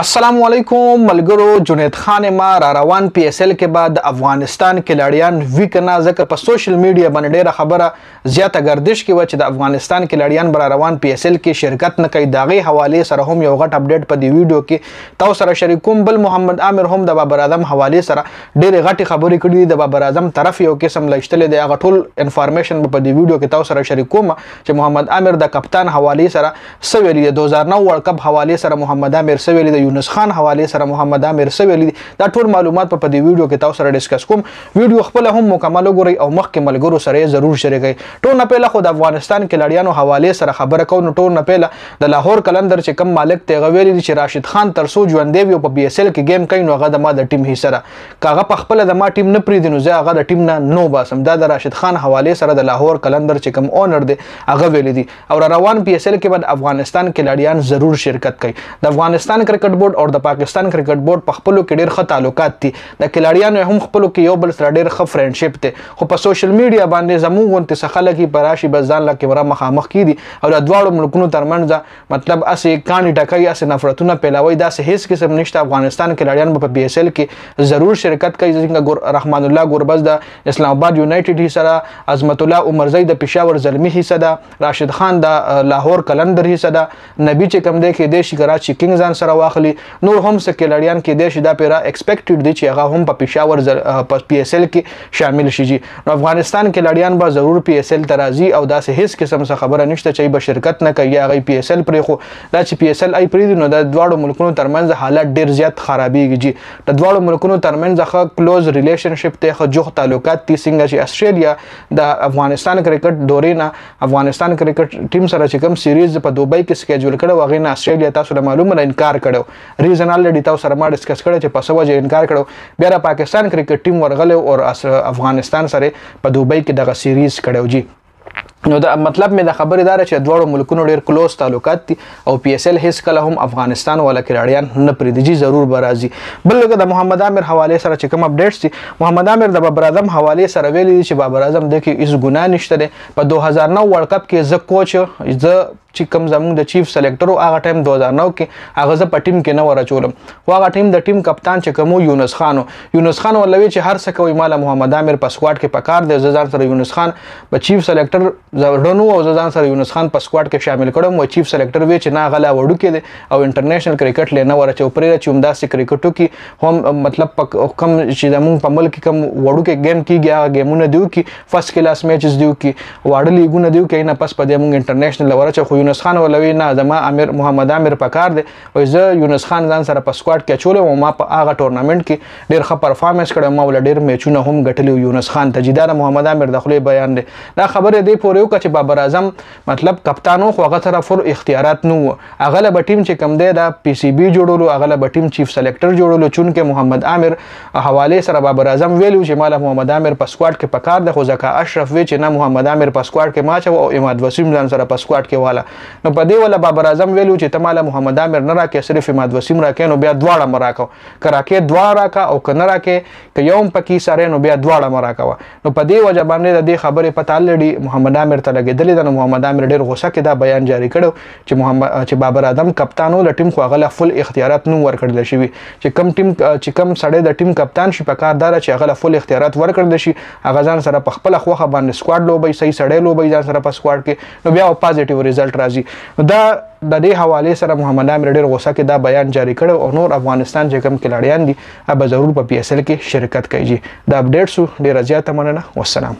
السلام علیکم ملګرو جنید خان ما را روان پی اس ال کې بعد افغانستان کې لاړیان وی کنا ځکه په سوشل میډیا باندې ډیره خبره زیاته گردش کې و چې د افغانستان کې لاړیان بر روان پی اس ال کې شرکت نه کوي داغه حواله سره هم یو غټ اپډیټ په دې ویډیو کې تاسو سره شریکوم بل محمد عامر هم د بابر اعظم حواله سره ډیره غټي خبرې کړې د بابر اعظم طرف یو قسم لښتلې د هغه ټول انفارمیشن په دې ویډیو کې تاسو سره شریکوم چې محمد عامر د کپتان حواله سره سویلې 2009 ورلد کپ حواله سره محمد عامر سویلې یونس خان حواله سره محمد عامر سویل دا ټول معلومات په دې ویډیو کې تاسو سره ډیسکس کوم ویډیو خپل هم مکمل وګورئ او مخکې ملګرو سره ضرور شریکئ ټول نه پیله خو د افغانستان کې لړیانو حواله سره خبره کوو نو ټول نه پیله د لاهور کلندر چې کم مالک ته غویل چې راشد خان ترسو ژوندې وي په بي اس ال کې گیم کوي نو هغه د ما د ټیم حصره کاغه په خپل د ما ټیم نه پریدي نو زه هغه د ټیم نه نو باسم دا د راشد خان حواله سره د لاهور کلندر چې کم اونر دی هغه ویل دي او روان پی اس ال کې بعد افغانستان کې لړیان ضرور شرکت کوي د افغانستان کرکټ کرکټ بورډ او د پاکستان کرکټ بورډ په خپلو کې ډېر ښه تعلقات دي د کلاړیانو هم خپلو کې یو بل سره ډېر ښه فرینډشپ دی خو په سوشل میډیا باندې زموږ غونتې څه خلک یې په راشي بس ځان له کیمرا مخامخ کیدي او د دواړو ملکونو ترمنځ مطلب اسې کانې ټکوي اسې نفرتونه پیلاوي داسې هیڅ قسم نشته افغانستان کلاړیان به په بي اس ال کې ضرور شرکت کوي څنګه رحمان الله ګربز د اسلام آباد یونایټډ حصہ ده عظمت الله عمرزی د پېښور زلمی حصہ ده راشد خان د لاهور قلندر حصہ ده نبی چې کم دی کې د شي کراچي کنګز ځان سره واخلي واخلي نور هم سکلریان کې د شیدا پیرا ایکسپیکټډ دي چې هغه هم په پېښور په پی اس ال کې شامل شي نو افغانستان کې لړیان به ضرور پی اس ال ترازی او داسې هیڅ قسم څه خبره نشته چې به شرکت نه کوي هغه پی اس ال پرې خو دا چې پی اس ال ای پرې نو د دواړو ملکونو ترمنځ حالت ډیر زیات خرابېږي جی د دواړو ملکونو ترمنځ ښه کلوز ریلیشنشپ ته ښه جوخ تعلقات دي څنګه چې استرالیا د افغانستان کرکټ دورې نه افغانستان کرکټ ټیم سره چې کوم سیریز په دوبۍ کې سکیډول کړو هغه نه استرالیا تاسو له معلومه نه انکار کړو ریزن الډي تاسو سره ما ډیسکس کړی چې په سبا یې انکار کړو بیا را پاکستان کرکټ ټیم ورغله او افغانستان سره په دوبۍ کې دغه سیریز کړو جی نو دا مطلب مې د خبره دار چې دواړو ملکونو ډېر کلوز تعلقات دي او پی اس ال هیڅ کله هم افغانستان ولا کراړیان نه پریدي ضرور برازي بلکې د محمد عامر حواله سره چې کوم اپډیټس دي محمد عامر د بابر اعظم حواله سره ویلي چې بابر اعظم د کې هیڅ ګناه نشته ده په 2009 ورلد کپ کې زه کوچ زه چې کوم زموږ د چیف سلیکټر او هغه ټایم 2009 کې هغه ز په ټیم کې نه ورچولم خو هغه ټیم د ټیم کپتان چې کوم یونس خان یونس خان ولوي چې هر څه کوي مال محمد عامر په سکواډ کې پکار دی زدان سره یونس خان په چیف سلیکټر زړونو او زدان سره یونس خان په سکواډ کې شامل کړم او چیف سلیکټر وی چې نه غلا وړو کې دی او انټرنیشنل کرکټ لینه ورچو پرې چې همدا سي کرکټو کې هم مطلب په کم چې زموږ په ملک کې کم وړو کې گیم کیږي هغه ګیمونه دیو کې فرست کلاس میچز دیو کې واړه لیګونه دیو کې نه پس په دې موږ انټرنیشنل ورچو خو یونس خان ولوي نه زما امیر محمد امیر پکار دی وای زه یونس خان ځان سره په سکواډ کې چولم او ما په هغه ټورنمنت کې ډیر ښه پرفارمنس کړم ما ول ډیر میچونه هم ګټلی یونس خان ته جیدار محمد امیر د خلې بیان دی دا خبره دی پورې وکړه چې بابر اعظم مطلب کپتانو خو هغه سره فور اختیارات نه و هغه له ټیم چې کم دی دا پی سی بی جوړولو هغه له ټیم چیف سلیکټر جوړولو چونکه محمد امیر حواله سره بابر اعظم ویلو چې مال محمد امیر په سکواډ کې پکار دی خو ځکه اشرف وی چې نه محمد امیر په سکواډ کې ماچ او اماد وسیم ځان سره په سکواډ کې والا نو په دې ولا بابر اعظم ویلو چې تماله محمد عامر نه راکې صرف اماد وسیم راکې نو بیا دواړه مراکو کراکې دواړه راکا او کنه راکې ک یوم پکې سره نو بیا دواړه مراکو نو په دې وجه باندې د خبرې پته لړې محمد عامر ته لګېدلې د محمد عامر ډېر غوسه کې دا بیان جاری کړو چې محمد چې بابر اعظم کپتانو لټیم خو غل فل اختیارات نو ورکړل شوی چې کم ټیم چې کم سړی د ټیم کپتان شي په کار دار چې غل فل اختیارات ورکړل شي هغه ځان سره په خپل خوخه باندې سکواډ لوبي صحیح سړی لوبي ځان سره په سکواډ کې نو بیا پوزېټیو ریزلټ راځي دا د دې حواله سره محمد امیر ډیر غوسه کې دا بیان جاری کړ او نور افغانستان چې کوم کلاړیان دي اوبه ضرور په پی اس ال کې شرکت کوي دا اپډیټ سو ډیر زیاته مننه والسلام